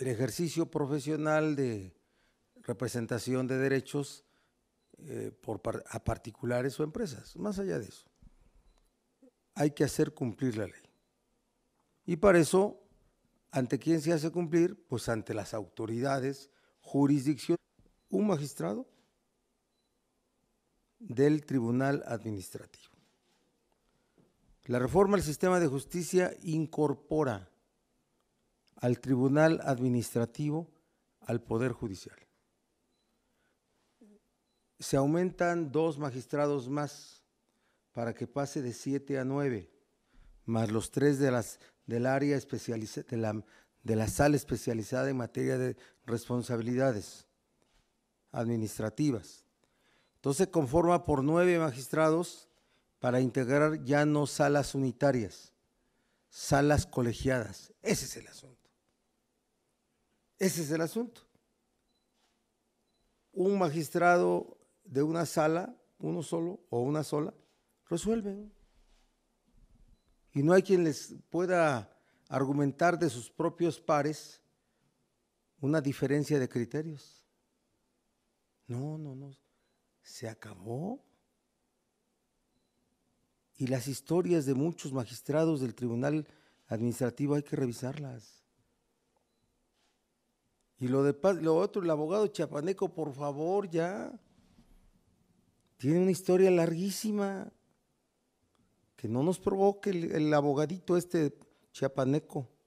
el ejercicio profesional de representación de derechos eh, por, a particulares o empresas, más allá de eso. Hay que hacer cumplir la ley. Y para eso, ¿ante quién se hace cumplir? Pues ante las autoridades, jurisdicción, un magistrado del Tribunal Administrativo. La reforma al sistema de justicia incorpora al Tribunal Administrativo, al Poder Judicial. Se aumentan dos magistrados más para que pase de siete a nueve, más los tres de las, del área de la, de la sala especializada en materia de responsabilidades administrativas. Entonces conforma por nueve magistrados para integrar ya no salas unitarias, salas colegiadas. Ese es el asunto. Ese es el asunto. Un magistrado de una sala, uno solo o una sola, resuelven. Y no hay quien les pueda argumentar de sus propios pares una diferencia de criterios. No, no, no. Se acabó. Y las historias de muchos magistrados del Tribunal Administrativo hay que revisarlas. Y lo de lo otro, el abogado chiapaneco, por favor, ya. Tiene una historia larguísima. Que no nos provoque el, el abogadito este chiapaneco.